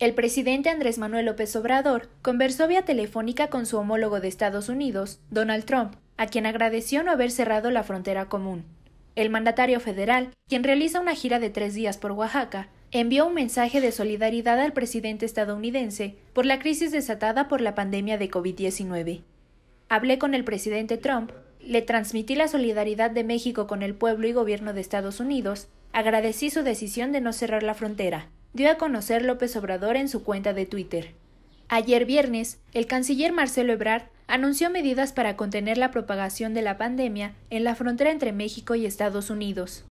El presidente Andrés Manuel López Obrador conversó vía telefónica con su homólogo de Estados Unidos, Donald Trump, a quien agradeció no haber cerrado la frontera común. El mandatario federal, quien realiza una gira de tres días por Oaxaca, envió un mensaje de solidaridad al presidente estadounidense por la crisis desatada por la pandemia de COVID-19. Hablé con el presidente Trump, le transmití la solidaridad de México con el pueblo y gobierno de Estados Unidos, agradecí su decisión de no cerrar la frontera, dio a conocer López Obrador en su cuenta de Twitter. Ayer viernes, el canciller Marcelo Ebrard anunció medidas para contener la propagación de la pandemia en la frontera entre México y Estados Unidos.